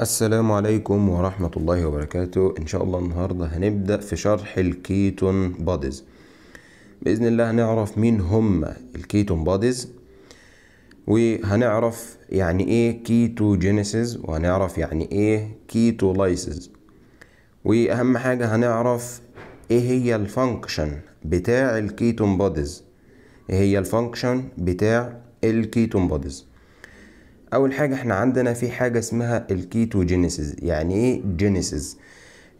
السلام عليكم ورحمة الله وبركاته إن شاء الله النهاردة هنبدأ في شرح الكيتون باديز بإذن الله هنعرف مين هم الكيتون باديز وهنعرف يعني إيه كيتو جينيسيز وهنعرف يعني إيه كيتو لايسيز وأهم حاجة هنعرف إيه هي الفانكشن بتاع الكيتون باديز إيه هي الفانكشن بتاع الكيتون باديز اول حاجه احنا عندنا في حاجه اسمها الكيتوجينيسيس يعني ايه جينيسيس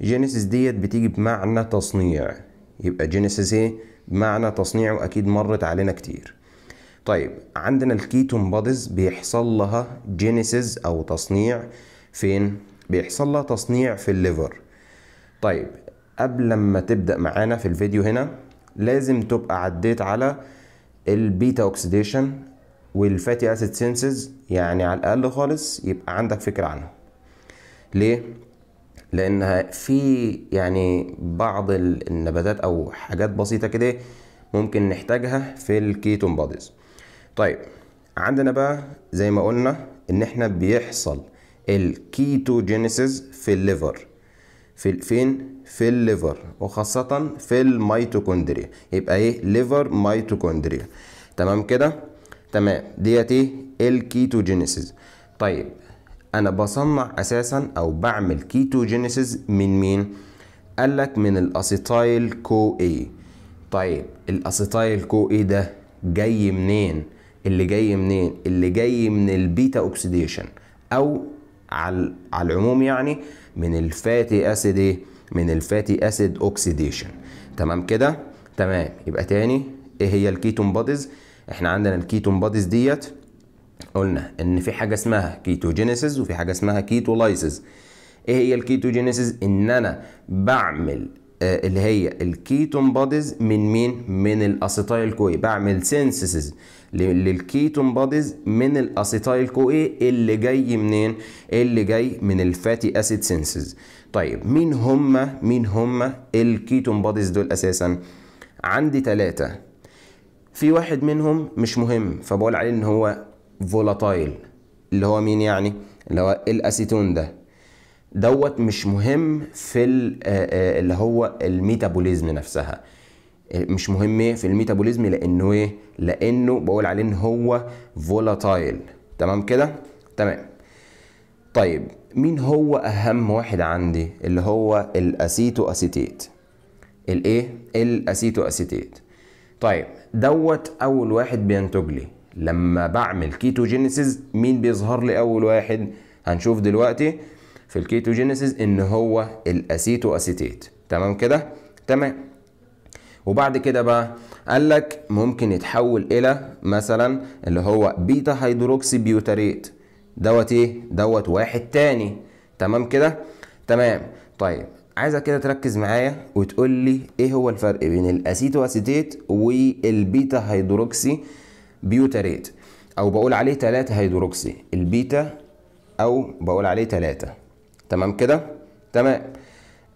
جينيسيس ديت بتيجي بمعنى تصنيع يبقى جينيسيس ايه بمعنى تصنيع واكيد مرت علينا كتير طيب عندنا الكيتون بادز بيحصل لها جينيسيس او تصنيع فين بيحصل لها تصنيع في الليفر طيب قبل ما تبدا معانا في الفيديو هنا لازم تبقى عديت على البيتا اوكسيديشن والفاتي اسيد سينسز يعني على الاقل خالص يبقى عندك فكره عنها ليه لان في يعني بعض النباتات او حاجات بسيطه كده ممكن نحتاجها في الكيتون باديز طيب عندنا بقى زي ما قلنا ان احنا بيحصل الكيتوجينيسيس في الليفر في فين في الليفر وخاصه في الميتوكوندريا يبقى ايه ليفر ميتوكوندريا تمام كده تمام ديت ايه الكيتوجينيسيس طيب انا بصنع اساسا او بعمل كيتوجينيسيس من مين قال لك من الاسيتايل كو اي طيب الاسيتايل كو اي ده جاي منين اللي جاي منين اللي جاي من البيتا اوكسيديشن او على على العموم يعني من الفاتي اسيد ايه من الفاتي اسيد اوكسيديشن تمام كده تمام يبقى تاني ايه هي الكيتون بوديز احنا عندنا الكيتون بوديز ديت قلنا ان في حاجه اسمها كيتوجينيسيس وفي حاجه اسمها كيتولايسيس ايه هي الكيتوجينيسيس ان انا بعمل آه اللي هي الكيتون بوديز من مين من الاسيتايل كوي بعمل سينثيسيس للكيتون بوديز من الاسيتايل كوي اللي جاي منين اللي جاي من الفاتي اسيد سينثيسيس طيب مين هم مين هم الكيتون بوديز دول اساسا عندي ثلاثة في واحد منهم مش مهم فبقول عليه ان هو فولاتايل اللي هو مين يعني اللي هو الاسيتون ده دوت مش مهم في آه، آه، اللي هو الميتابوليزم نفسها آه، مش مهم إيه في الميتابوليزم لانه ايه لانه بقول عليه ان هو فولاتايل تمام كده تمام طيب مين هو اهم واحد عندي اللي هو الاسيتو اسيتيت الايه الاسيتو اسيتيت طيب دوت اول واحد بينتج لي لما بعمل كيتوجينيسيس مين بيظهر لي اول واحد هنشوف دلوقتي في الكيتوجينيسيس ان هو الاسيتو اسيتيت تمام كده تمام وبعد كده بقى قال لك ممكن يتحول الى مثلا اللي هو بيتا هيدروكسي بيوتاريت دوت ايه دوت واحد تاني تمام كده تمام طيب عايزك كده تركز معايا وتقول لي ايه هو الفرق بين الاسيتو اسيتيت والبيتا هيدروكسي بيوتريت او بقول عليه 3 هيدروكسي البيتا او بقول عليه 3 تمام كده تمام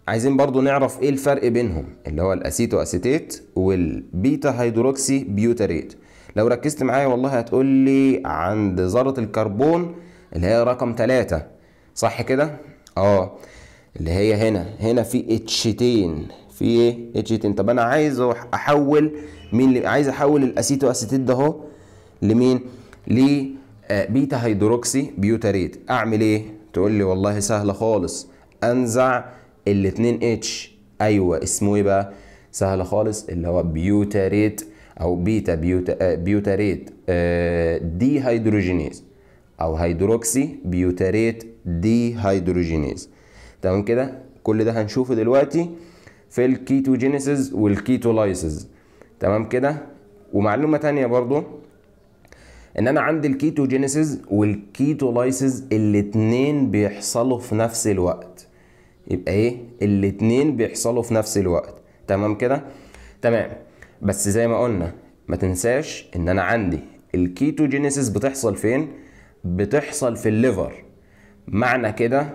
عايزين برضو نعرف ايه الفرق بينهم اللي هو الاسيتو اسيتيت والبيتا هيدروكسي بيوتريت لو ركزت معايا والله هتقول لي عند ذره الكربون اللي هي رقم 3 صح كده اه اللي هي هنا هنا في اتشتين في ايه اتشتين طب انا عايز احول مين اللي عايز احول الاسيتو اسيتيد ده اهو لمين ل آه، بيتا هيدروكسي بيوتاريت اعمل ايه تقول لي والله سهله خالص انزع الاتنين اتش ايوه اسمه ايه بقى سهله خالص اللي هو بيوتاريت او بيتا بيوتا آه، بيوتاريت دي آه، هيدروجينيز او هيدروكسي بيوتاريت دي هيدروجينيز تمام كده كل ده هنشوفه دلوقتي في الكيتوجينيسيس والكيتولايسيس تمام كده ومعلومه ثانيه برضو ان انا عندي الكيتوجينيسيس والكيتولايسيس الاتنين بيحصلوا في نفس الوقت يبقى ايه الاتنين بيحصلوا في نفس الوقت تمام كده تمام بس زي ما قلنا ما تنساش ان انا عندي الكيتوجينيسيس بتحصل فين بتحصل في الليفر معنى كده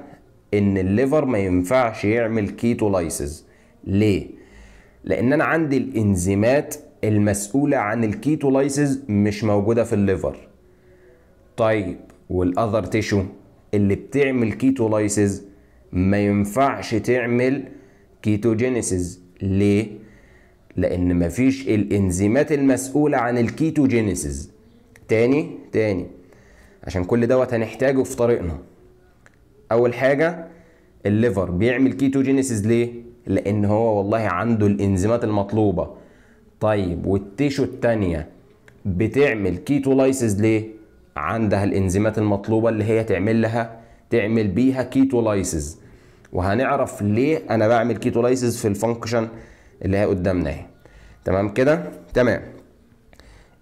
ان الليفر ما ينفعش يعمل كيتولايسز ليه لان انا عندي الانزيمات المسؤوله عن الكيتولايسز مش موجوده في الليفر طيب والاذر تيشو اللي بتعمل كيتولايسز ما ينفعش تعمل كيتوجينيسز ليه لان مفيش الانزيمات المسؤوله عن الكيتوجينيسز تاني تاني عشان كل دوت هنحتاجه في طريقنا اول حاجه الليفر بيعمل كيتوجينيسيس ليه لان هو والله عنده الانزيمات المطلوبه طيب والتيشو الثانيه بتعمل كيتولايسيس ليه عندها الانزيمات المطلوبه اللي هي تعمل لها تعمل بيها كيتولايسيس وهنعرف ليه انا بعمل كيتولايسيس في الفانكشن اللي هي قدامنا اهي تمام كده تمام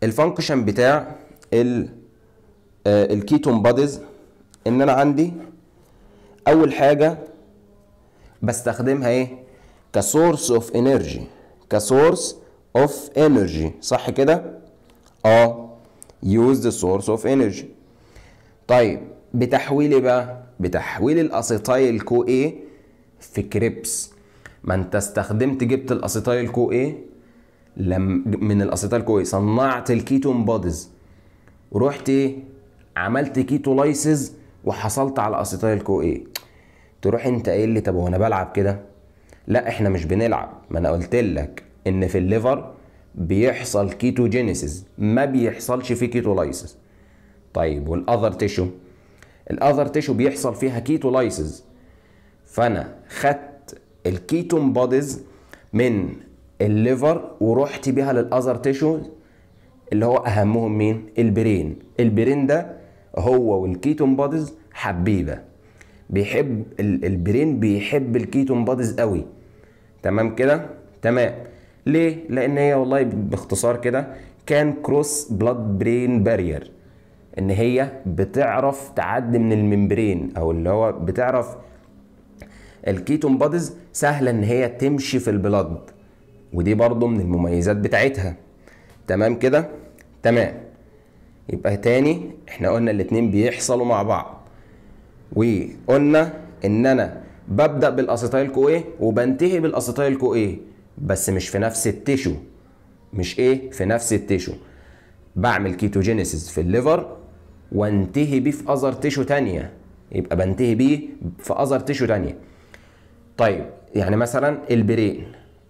الفانكشن بتاع ال آه، الكيتون باديز ان انا عندي اول حاجه بستخدمها ايه كسورس اوف انرجي كسورس اوف انرجي صح كده اه يوز ذا سورس اوف انرجي طيب بتحويل ايه بقى بتحويل الاسيتايل كو ايه في كريبس ما انت استخدمت جبت الاسيتايل كو ايه لم من الاسيتايل كو ايه صنعت الكيتون بوديز ورحت ايه عملت كيتولايسز وحصلت على اسيتايل كو ايه تروح انت قايل لي طب وانا بلعب كده لا احنا مش بنلعب ما انا قلت لك ان في الليفر بيحصل كيتوجينيسيس ما بيحصلش فيه كيتولايسيس طيب والاذر تيشو الاذر تيشو بيحصل فيها كيتولايسيس فانا خدت الكيتون بوديز من الليفر ورحت بيها للاذر تيشو اللي هو اهمهم مين البرين البرين ده هو والكيتون بادز حبيبه بيحب البرين بيحب الكيتون بادز قوي تمام كده تمام ليه لان هي والله باختصار كده كان كروس بلاد برين بارير ان هي بتعرف تعدي من الممبرين او اللي هو بتعرف الكيتون بادز سهله ان هي تمشي في البلد ودي برضو من المميزات بتاعتها تمام كده تمام يبقى تاني احنا قلنا الاتنين بيحصلوا مع بعض وقلنا ان انا ببدا بالاسيتايل كو ايه وبنتهي بالاسيتايل كو ايه بس مش في نفس التشو مش ايه في نفس التشو بعمل كيتوجينيسيس في الليفر وانتهي بيه في اذر تشو تانية يبقى بنتهي بيه في اذر تشو تانية طيب يعني مثلا البرين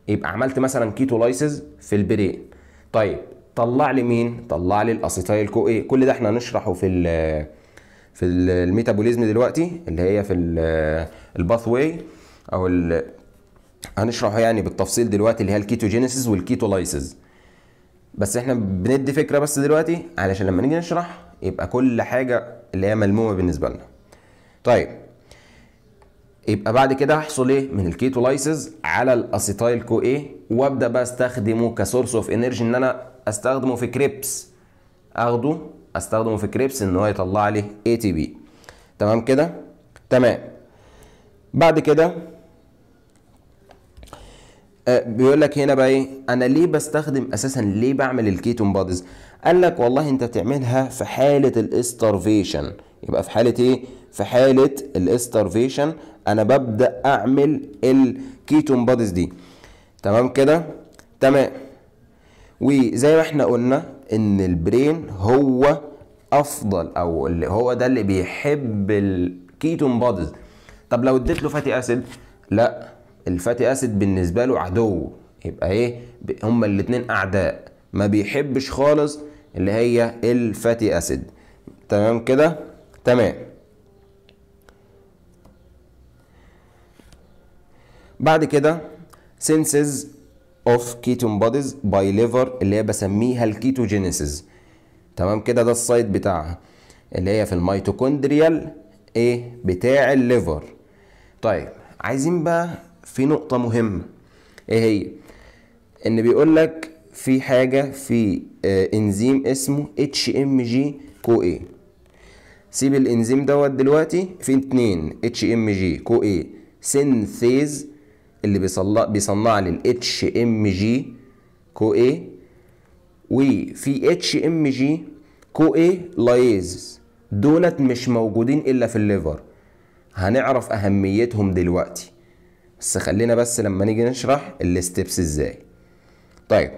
يبقى عملت مثلا كيتولايسيس في البرين طيب طلع لي مين طلع لي الاسيتايل كو ايه كل ده احنا هنشرحه في ال في الميتابوليزم دلوقتي اللي هي في الباث واي او هنشرحه يعني بالتفصيل دلوقتي اللي هي الكيتوجينيسيس والكيتولايسيس بس احنا بندي فكره بس دلوقتي علشان لما نيجي نشرح يبقى كل حاجه اللي هي ملمومه بالنسبه لنا طيب يبقى بعد كده هحصل ايه من الكيتولايسيس على الاسيتايل كو ايه وابدا بقى استخدمه كسورس اوف انرجي ان انا استخدمه في كريبس اخده استخدمه في كريبس ان هو يطلع لي اي تي بي تمام كده تمام بعد كده آه، بيقول لك هنا بقى ايه انا ليه بستخدم اساسا ليه بعمل الكيتون بادز قال لك والله انت بتعملها في حاله الاستارفيشن يبقى في حاله ايه في حاله الاستارفيشن انا ببدا اعمل الكيتون بادز دي تمام كده تمام وزي ما احنا قلنا ان البرين هو افضل او اللي هو ده اللي بيحب الكيتون بوديز طب لو اديت له فاتي اسيد لا الفاتي اسيد بالنسبه له عدو يبقى ايه هما الاثنين اعداء ما بيحبش خالص اللي هي الفاتي اسيد تمام كده تمام بعد كده سينسز اوف كيتون بوديز باي ليفر اللي هي بسميها الكيتوجينيسيس تمام كده ده السايت بتاعها اللي هي في الميتوكوندريال ايه بتاع الليفر طيب عايزين بقى في نقطه مهمه ايه هي ان بيقول لك في حاجه في آه انزيم اسمه اتش ام جي كو اي سيب الانزيم دوت دلوقتي في اتنين اتش ام جي كو اي سينثيز اللي بيصنع بيصنع لي ال اتش ام جي كو اي وفي اتش ام جي كو اي لايز دولت مش موجودين الا في الليفر هنعرف اهميتهم دلوقتي بس خلينا بس لما نيجي نشرح الستبس ازاي طيب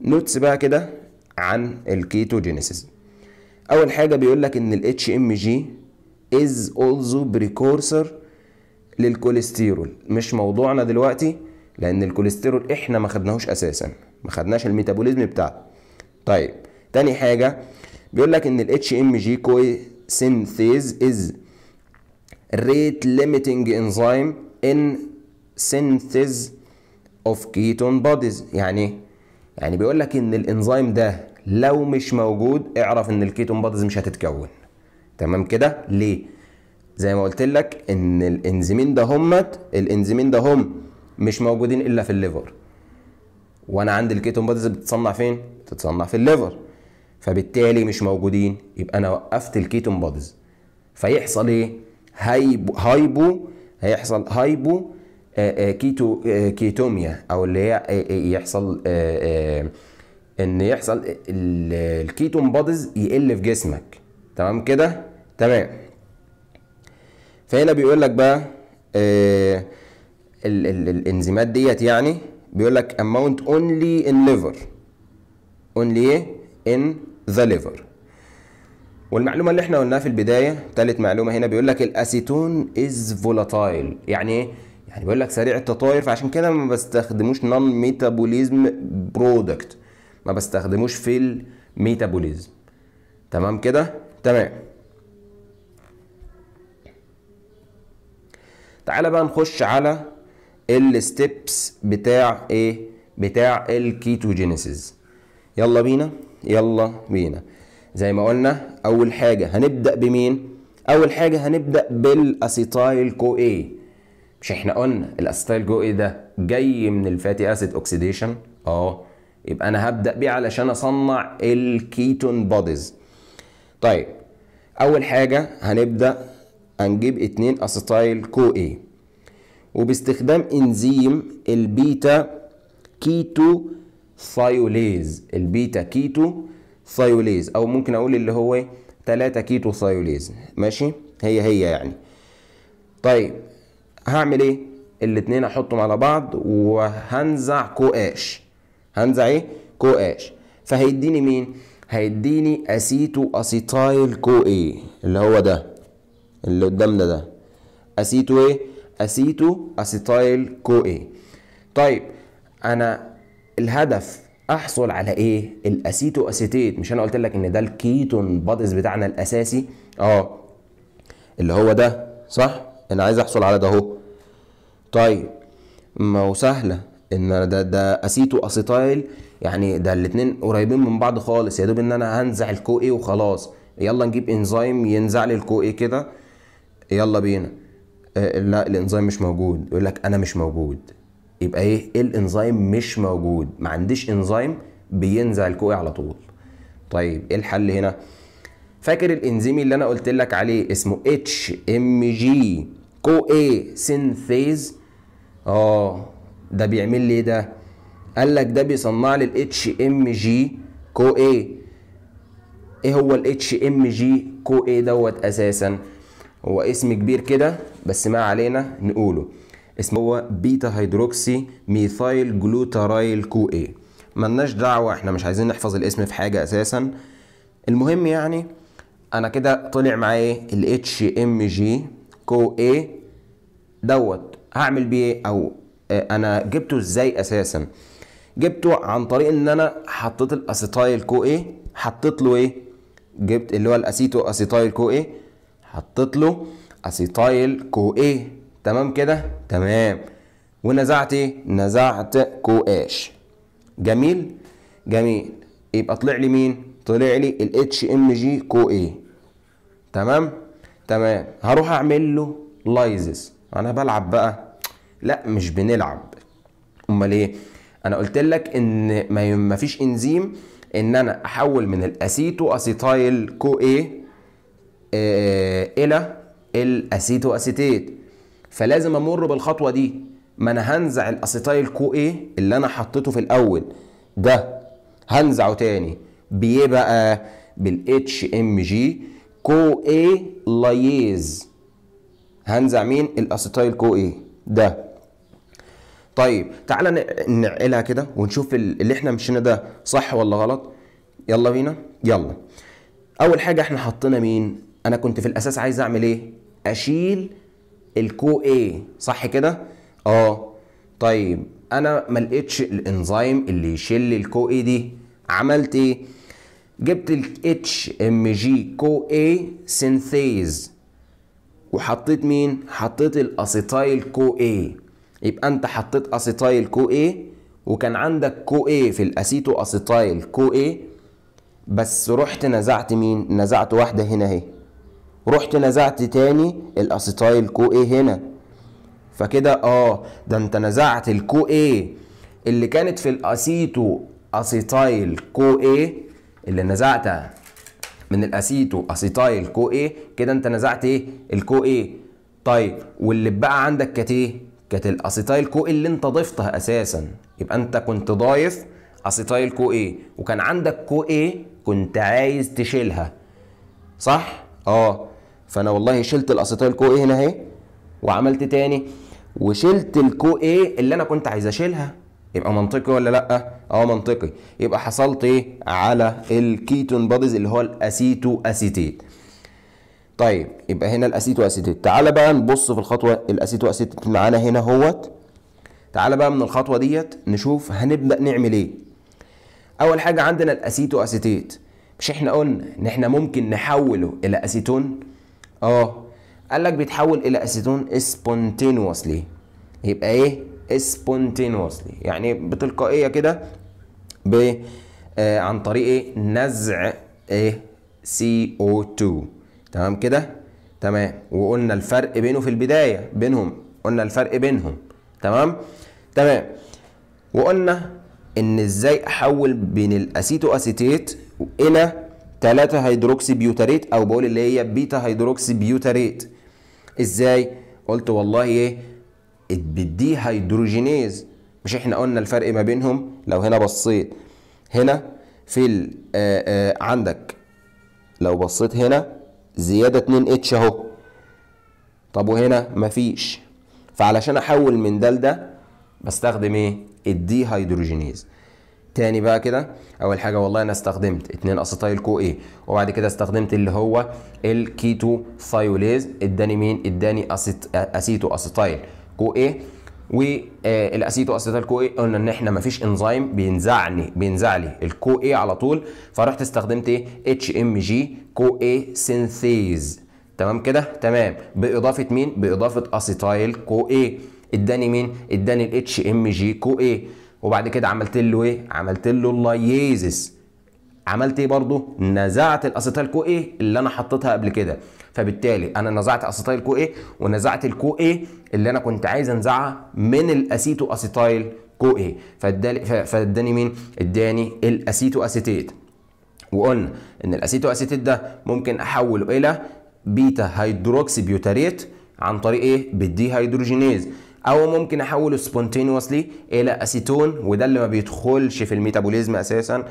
نوتس بقى كده عن الكيتوجينيسيس اول حاجه بيقول لك ان الاتش ام جي از اولزو بريكورسر للكوليسترول مش موضوعنا دلوقتي لان الكوليسترول احنا ما خدناهوش اساسا ما خدناش الميتابوليزم بتاعه طيب تاني حاجه بيقول لك ان الاتش ام جي كوي سينثيز از ريت ليميتنج انزيم ان سينثيز اوف كيتون بوديز يعني يعني بيقول لك ان الانزيم ده لو مش موجود اعرف ان الكيتون بوديز مش هتتكون تمام كده ليه زي ما قلت لك ان الانزيمين ده همت الانزيمين ده هم مش موجودين الا في الليفر وانا عندي الكيتون بوديز بتتصنع فين بتتصنع في الليفر فبالتالي مش موجودين يبقى انا وقفت الكيتون بوديز فيحصل ايه هايبو هايبو هيحصل هايبو آآ آه، آآ آه، كيتو آآ آه، كيتوميا او اللي هي يحصل ان يحصل الكيتون بوديز يقل في جسمك تمام كده تمام فهنا بيقول لك بقى آه، ال ال الانزيمات ديت يعني بيقول لك amount only in liver only إيه؟ in the liver والمعلومه اللي احنا قلناها في البدايه ثالث معلومه هنا بيقول لك الاسيتون از فولاتايل يعني ايه يعني بيقول لك سريع التطاير فعشان كده ما بستخدموش نون ميتابوليزم برودكت ما بستخدموش في الميتابوليزم تمام كده تمام تعالى بقى نخش على الستبس بتاع ايه بتاع الكيتوجينيسيس يلا بينا يلا بينا زي ما قلنا اول حاجه هنبدا بمين اول حاجه هنبدا بالاسيتايل كو اي مش احنا قلنا الاسيتايل كو اي ده جاي من الفاتي اسيد اوكسيديشن اه يبقى انا هبدا بيه علشان اصنع الكيتون بوديز طيب اول حاجه هنبدا هنجيب اتنين اسيتايل كو اي وباستخدام انزيم البيتا كيتو ثايوليز البيتا كيتو ثايوليز او ممكن اقول اللي هو 3 كيتو ثايوليز ماشي هي هي يعني طيب هعمل ايه الاتنين احطهم على بعض وهنزع كو اش هنزع ايه كو اش فهيديني مين هيديني اسيتو اسيتايل كو ايه اللي هو ده اللي قدامنا ده اسيتو ايه اسيتو اسيتايل كو ايه طيب انا الهدف احصل على ايه الاسيتو اسيتيت مش انا قلت لك ان ده الكيتون بادز بتاعنا الاساسي اه اللي هو ده صح انا عايز احصل على ده اهو طيب ما هو سهله ان ده ده اسيتو اسيتايل يعني ده الاتنين قريبين من بعض خالص يا دوب ان انا هنزع الكو ايه وخلاص يلا نجيب انزيم ينزع لي الكو ايه كده يلا بينا آه، لا الانزيم مش موجود يقول لك انا مش موجود يبقى ايه, إيه الانزيم مش موجود ما عنديش انزيم بينزع الكوي على طول طيب ايه الحل هنا فاكر الانزيم اللي انا قلت لك عليه اسمه اتش ام جي كو اي سينثيز اه ده بيعمل لي إيه ده قال لك ده بيصنع لي الاتش ام جي كو اي ايه هو الاتش ام جي كو اي دوت اساسا هو اسم كبير كده بس ما علينا نقوله اسمه هو بيتا هيدروكسي ميثايل جلوتارايل كو اي ملناش دعوه احنا مش عايزين نحفظ الاسم في حاجه اساسا المهم يعني انا كده طلع معايا الاتش ام جي كو اي دوت هعمل بيه ايه او آه، انا جبته ازاي اساسا جبته عن طريق ان انا حطيت الاسيتايل كو اي حطيت له ايه جبت اللي هو الاسيتو اسيتايل كو ايه حطيت له اسيتايل كو ايه تمام كده تمام ونزعت ايه نزعت كو اش جميل جميل يبقى طلع لي مين طلع لي الاتش ام جي كو ايه تمام تمام هروح اعمل له لايزس انا بلعب بقى لا مش بنلعب امال ايه انا قلت لك ان ما فيش انزيم ان انا احول من الاسيتو اسيتايل كو ايه آه، الى الاسيتو اسيتيت فلازم امر بالخطوه دي ما انا هنزع الاسيتايل كو ايه اللي انا حطيته في الاول ده هنزعه تاني بيبقى بالاتش ام جي كو ايه لايز هنزع مين الاسيتايل كو ايه ده طيب تعالى نعقلها كده ونشوف اللي احنا مشينا ده صح ولا غلط يلا بينا يلا اول حاجه احنا حطينا مين انا كنت في الاساس عايز اعمل ايه اشيل الكو اي صح كده اه طيب انا ما لقيتش الانزيم اللي يشيل الكو اي دي عملت ايه جبت ال ام جي كو اي سينثيز وحطيت مين حطيت الاسيتايل كو اي يبقى انت حطيت اسيتايل كو اي وكان عندك كو اي في الاسيتو اسيتايل كو اي بس رحت نزعت مين نزعت واحده هنا اهي رحت نزعت تاني الاسيتايل كو ايه هنا فكده اه ده انت نزعت الكو ايه اللي كانت في الاسيتو اسيتايل كو ايه اللي نزعتها من الاسيتو اسيتايل كو ايه كده انت نزعت ايه الكو ايه طيب واللي بقى عندك كانت ايه كانت الاسيتايل كو اللي انت ضفتها اساسا يبقى انت كنت ضايف اسيتايل كو ايه وكان عندك كو ايه كنت عايز تشيلها صح اه فانا والله شلت الاسيتيل كو ايه هنا اهي وعملت تاني وشلت الكو ايه اللي انا كنت عايز اشيلها يبقى منطقي ولا لا اه منطقي يبقى حصلت ايه على الكيتون باديز اللي هو الاسيتو اسيتيت طيب يبقى هنا الاسيتو اسيتيت تعال بقى نبص في الخطوه الاسيتو اسيتيت معانا هنا اهوت تعال بقى من الخطوه ديت نشوف هنبدا نعمل ايه اول حاجه عندنا الاسيتو اسيتيت مش احنا قلنا ان احنا ممكن نحوله الى اسيتون اه قال لك بيتحول الى اسيتون سبونتينوسلي يبقى ايه سبونتينوسلي يعني بتلقائيه كده ب آه عن طريق ايه نزع ايه سي او 2 تمام كده تمام وقلنا الفرق بينه في البدايه بينهم قلنا الفرق بينهم تمام تمام وقلنا ان ازاي احول بين الاسيتو اسيتيت الى 3 هيدروكسي بيوتاريت او بقول اللي هي بيتا هيدروكسي بيوتاريت ازاي قلت والله ايه الدي هيدروجينيز مش احنا قلنا الفرق ما بينهم لو هنا بصيت هنا في آآ آه، آه، عندك لو بصيت هنا زياده 2 اتش اهو طب وهنا مفيش فعلشان احول من ده لده بستخدم ايه الدي هيدروجينيز تاني بقى كده اول حاجه والله انا استخدمت 2 اسيتايل كو ايه وبعد كده استخدمت اللي هو الكيتو ثايوليز اداني مين اداني أسيت اسيتو اسيتايل كو ايه والاسيتو آه، اسيتال كو ايه قلنا ان احنا مفيش انزيم بينزعني بينزع لي الكو ايه على طول فرحت استخدمت ايه اتش ام جي كو ايه سينثيز تمام كده تمام باضافه مين باضافه اسيتايل كو ايه اداني مين اداني الاتش ام جي كو ايه وبعد كده عملت له ايه عملت له اللايزس عملت ايه برضه؟ نزعت الاسيتيل كو ايه اللي انا حطيتها قبل كده فبالتالي انا نزعت اسيتيل كو ايه ونزعت الكو ايه اللي انا كنت عايز انزعها من الاسيتو اسيتيل كو ايه فاداني مين اداني الاسيتو اسيتيت وقلنا ان الاسيتو اسيتيت ده ممكن احوله الى بيتا هيدروكسي بيوتاريت عن طريق ايه بالدي هيدروجينيز او ممكن احوله سبونتينوسلي الى اسيتون وده اللي ما بيدخلش في الميتابوليزم اساسا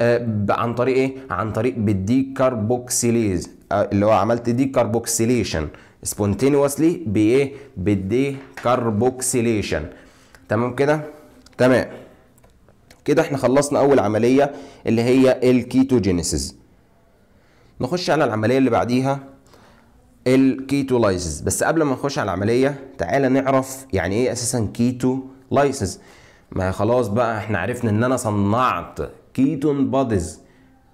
آه، عن طريق ايه عن طريق بالديكربوكسيليز آه، اللي هو عملت ديكربوكسيليشن سبونتينوسلي بايه بالديكربوكسيليشن تمام كده تمام كده احنا خلصنا اول عمليه اللي هي الكيتوجينيسيس نخش على العمليه اللي بعديها الكيتولايسيس بس قبل ما نخش على العمليه تعالى نعرف يعني ايه اساسا كيتولايسيس ما خلاص بقى احنا عرفنا ان انا صنعت كيتون بوديز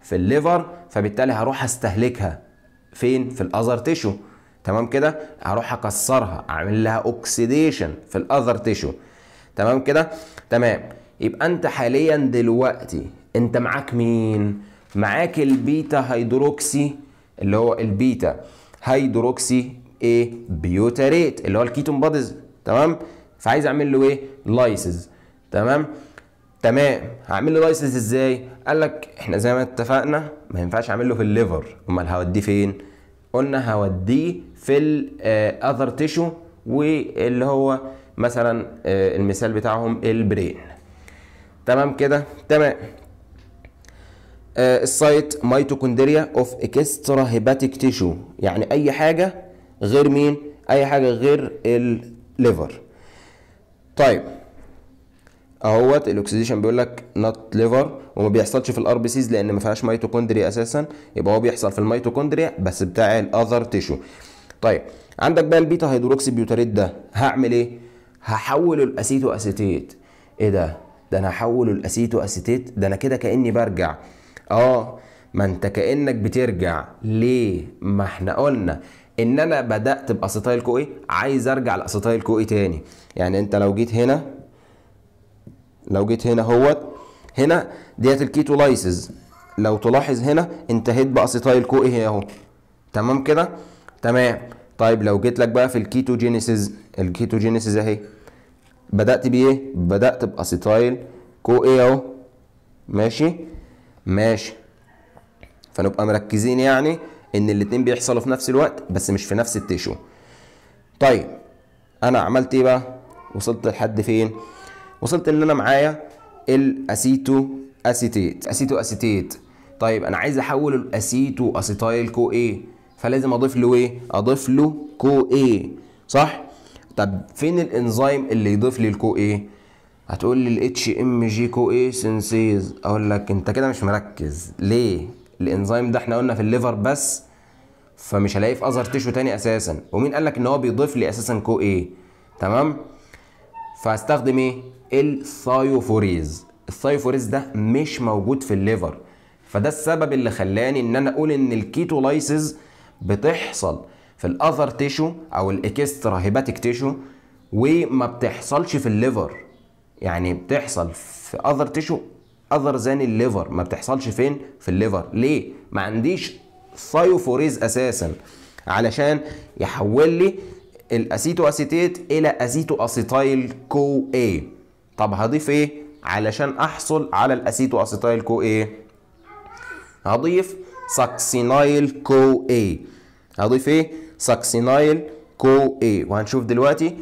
في الليفر فبالتالي هروح استهلكها فين في الاذر تيشو تمام كده هروح اكسرها اعمل لها اوكسيديشن في الاذر تيشو تمام كده تمام يبقى انت حاليا دلوقتي انت معاك مين معاك البيتا هيدروكسي اللي هو البيتا هيدروكسي ايه بيوتاريت اللي هو الكيتون بادز تمام فعايز اعمل له ايه لايسز تمام تمام هعمل له لايسز ازاي قال لك احنا زي ما اتفقنا ما ينفعش اعمل له في الليفر امال هوديه فين قلنا هوديه في الاذر آه، تيشو واللي هو مثلا آه، المثال بتاعهم البرين تمام كده تمام آه، السايت ميتوكوندريا اوف اكسترا هيباتيك تيشو يعني اي حاجه غير مين اي حاجه غير الليفر طيب اهوت الاكسديشن بيقول لك نوت ليفر وما بيحصلش في الار بي سيز لان ما فيهاش ميتوكوندريا اساسا يبقى هو بيحصل في الميتوكوندريا بس بتاع الاذر تيشو طيب عندك بقى البيتا هيدروكسي بيوتريت ده هعمل ايه هحول الاسيتو اسيتيت ايه ده ده انا هحول الاسيتو اسيتيت ده انا كده كاني برجع اه ما انت كانك بترجع ليه ما احنا قلنا ان انا بدات باسيتايل كو ايه عايز ارجع لاسيتايل كو ايه تاني يعني انت لو جيت هنا لو جيت هنا اهوت هنا ديت الكيتولايسز لو تلاحظ هنا انتهيت باسيتايل كو ايه اهو تمام كده تمام طيب لو جيت لك بقى في الكيتوجينيسيس الكيتوجينيسيس اهي بدات بايه بدات باسيتايل كو ايه اهو ماشي ماشي فنبقى مركزين يعني ان الاتنين بيحصلوا في نفس الوقت بس مش في نفس التيشو طيب انا عملت ايه بقى وصلت لحد فين وصلت ان انا معايا الاسيتو اسيتيت اسيتو اسيتيت طيب انا عايز احول الاسيتو اسيتايل كو ايه فلازم اضيف له ايه اضيف له كو ايه صح طب فين الانزيم اللي يضيف لي الكو ايه هتقول لي الاتش ام جي كو اي سينسيز اقول لك انت كده مش مركز ليه الانزيم ده احنا قلنا في الليفر بس فمش هلاقيه في اذر تيشو تاني اساسا ومين قال لك ان هو بيضيف لي اساسا كو اي تمام فهستخدم ايه الثايوفوريز الثايوفوريز ده مش موجود في الليفر فده السبب اللي خلاني ان انا اقول ان الكيتولايسز بتحصل في الاذر تيشو او الاكسترا هيباتيك تيشو وما بتحصلش في الليفر يعني بتحصل في اذر تيشو اذر زان الليفر ما بتحصلش فين في الليفر ليه ما عنديش سايوفوريز اساسا علشان يحول لي الاسيتو اسيتيت الى اسيتو اسيتايل كو اي طب هضيف ايه علشان احصل على الاسيتو اسيتايل كو اي هضيف ساكسينايل كو اي هضيف ايه ساكسينايل كو اي وهنشوف دلوقتي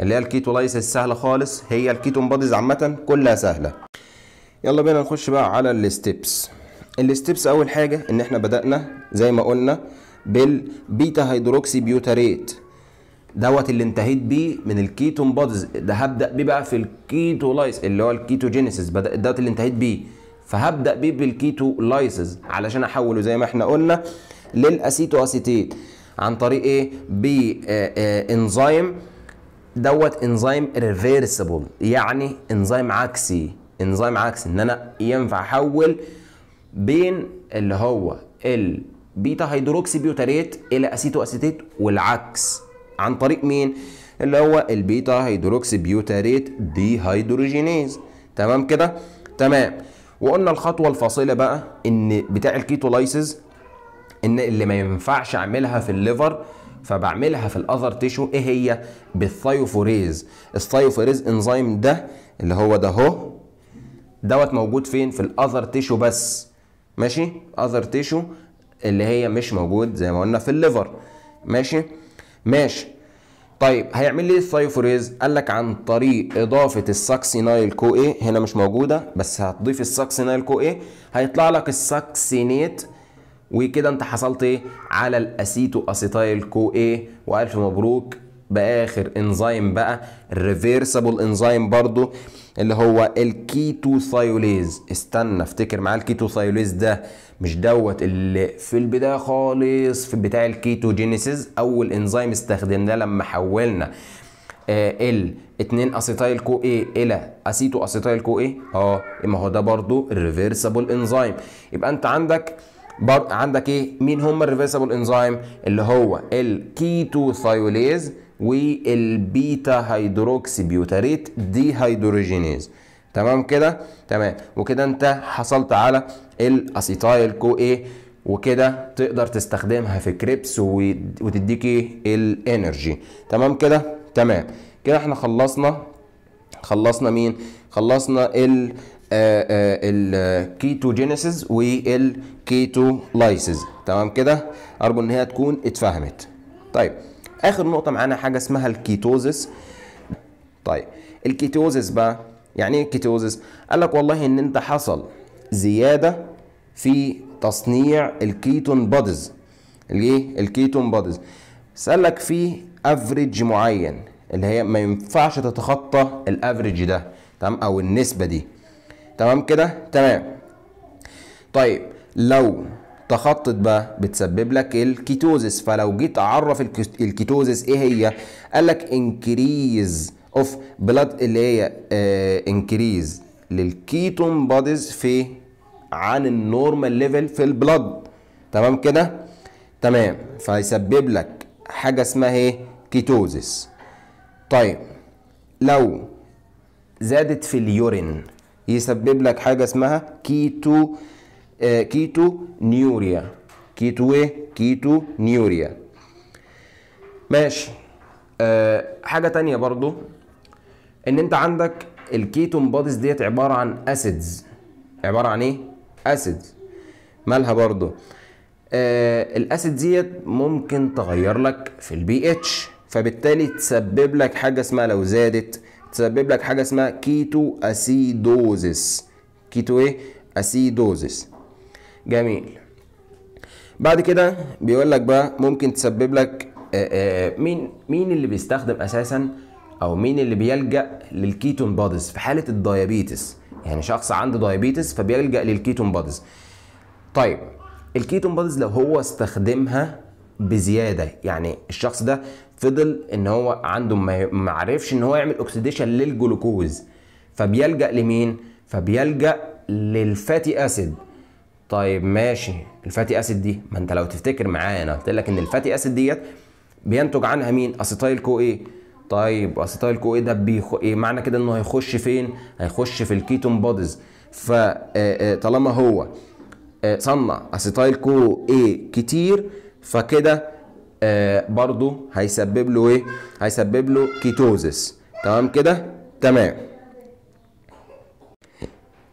اللي هي الكيتولايسيس السهله خالص هي الكيتون باديز عامه كلها سهله يلا بينا نخش بقى على الستبس الستبس اول حاجه ان احنا بدانا زي ما قلنا بالبيتا هيدروكسي بيوتاريت دوت اللي انتهيت بيه من الكيتون بادز ده هبدا بيه بقى في الكيتولايس اللي هو الكيتوجينيسيس دوت اللي انتهيت بيه فهبدا بيه بالكيتولايسيس علشان احوله زي ما احنا قلنا للاسيتو اسيتيت عن طريق ايه بانزيم آه، آه، دوت انزيم ريفيرسيبل يعني انزيم عكسي انزيم عكسي ان انا ينفع احول بين اللي هو البيتا هيدروكسي بيوتاريت الى اسيتو اسيتيت والعكس عن طريق مين اللي هو البيتا هيدروكسي بيوتاريت دي هيدروجينيز تمام كده تمام وقلنا الخطوه الفاصله بقى ان بتاع الكيتولايسز ان اللي ما ينفعش اعملها في الليفر فبعملها في الاذر تيشو ايه هي بالثايوفوريز الثايوفوريز انزيم ده اللي هو ده اهو دوت موجود فين في الاذر تيشو بس ماشي اذر تيشو اللي هي مش موجود زي ما قلنا في الليفر ماشي ماشي طيب هيعمل لي الثايوفوريز قال لك عن طريق اضافه الساكسينايل كو ايه هنا مش موجوده بس هتضيف الساكسينايل كو ايه هيطلع لك الساكسينيت وكده انت حصلت ايه على الاسيتو اسيتايل كو ايه والف مبروك باخر انزيم بقى الريفيرسبل انزيم برضو اللي هو الكيتو ثايوليز استنى افتكر معاه الكيتو ثايوليز ده مش دوت اللي في البدايه خالص في بتاع الكيتو اول انزيم استخدمناه لما حولنا آه، ال 2 اسيتايل كو اي الى اسيتو اسيتايل كو اي اه ما هو ده برضو الريفيرسبل انزيم يبقى انت عندك بر... عندك ايه مين هم الريفرسبل انزيم اللي هو الكيتوثايوليز والبيتا هيدروكسي بيوتاريت دي هيدروجينيز تمام كده تمام وكده انت حصلت على الاسيتايل كو ايه وكده تقدر تستخدمها في كريبس وتديك ايه الانرجي تمام كده تمام كده احنا خلصنا خلصنا مين خلصنا ال آه، آه، الكيتوجينيسيس والكيتولايسيس تمام كده ارجو ان هي تكون اتفهمت طيب اخر نقطه معانا حاجه اسمها الكيتوزيس طيب الكيتوزيس بقى يعني ايه الكيتوزيس قال لك والله ان انت حصل زياده في تصنيع الكيتون بوديز الايه الكيتون بوديز سالك في افريج معين اللي هي ما ينفعش تتخطى الافريج ده تمام او النسبه دي تمام كده تمام طيب لو تخطط بقى بتسبب لك الكيتوزس فلو جيت اعرف الكيتوزس ايه هي قال لك انكريز اوف بلاد اللي هي انكريز آه، للكيتون بوديز في عن النورمال ليفل في البلاد تمام كده تمام فهيسبب لك حاجه اسمها ايه كيتوزس طيب لو زادت في اليورين يسبب لك حاجه اسمها كيتو آه كيتو نيوريا كيتو ايه كيتو نيوريا ماشي آه حاجه تانية برضو ان انت عندك الكيتون بوديز ديت عباره عن اسيدز عباره عن ايه اسيدز مالها برضو آه الاسيد ديت ممكن تغير لك في البي اتش فبالتالي تسبب لك حاجه اسمها لو زادت تسبب لك حاجه اسمها كيتو اسيدوزس كيتو ايه اسيدوزس جميل بعد كده بيقول لك بقى ممكن تسبب لك آه، آه، مين مين اللي بيستخدم اساسا او مين اللي بيلجا للكيتون بادز في حاله الديابيتس يعني شخص عنده ديابيتس فبيلجا للكيتون بادز طيب الكيتون بادز لو هو استخدمها بزياده يعني الشخص ده فضل ان هو عنده ما عرفش ان هو يعمل اكسديشن للجلوكوز فبيلجا لمين فبيلجا للفاتي اسيد طيب ماشي الفاتي اسيد دي ما انت لو تفتكر معايا انا قلت لك ان الفاتي اسيد ديت بينتج عنها مين اسيتايل كو ايه طيب اسيتايل كو ايه ده بيخ... إيه معنى كده انه هيخش فين هيخش في الكيتون بودز فطالما آه، آه، هو آه، صنع اسيتايل كو ايه كتير فكده آه، برضو هيسبب له ايه هيسبب له كيتوزس تمام كده تمام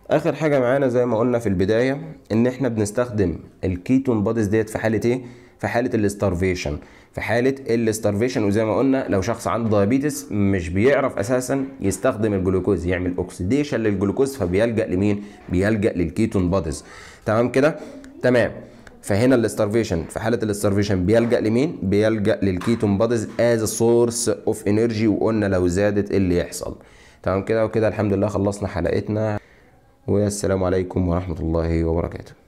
اخر حاجه معانا زي ما قلنا في البدايه ان احنا بنستخدم الكيتون بوديز ديت في حاله ايه في حاله الاستارفيشن في حاله الاستارفيشن وزي ما قلنا لو شخص عنده دايابيتس مش بيعرف اساسا يستخدم الجلوكوز يعمل اوكسيديشن للجلوكوز فبيلجا لمين بيلجا للكيتون بوديز تمام كده تمام فهنا الاستارفيشن في حاله الاستارفيشن بيلجا لمين بيلجا للكيتون بادز از سورس اوف انرجي وقلنا لو زادت ايه اللي يحصل تمام كده وكده الحمد لله خلصنا حلقتنا والسلام عليكم ورحمه الله وبركاته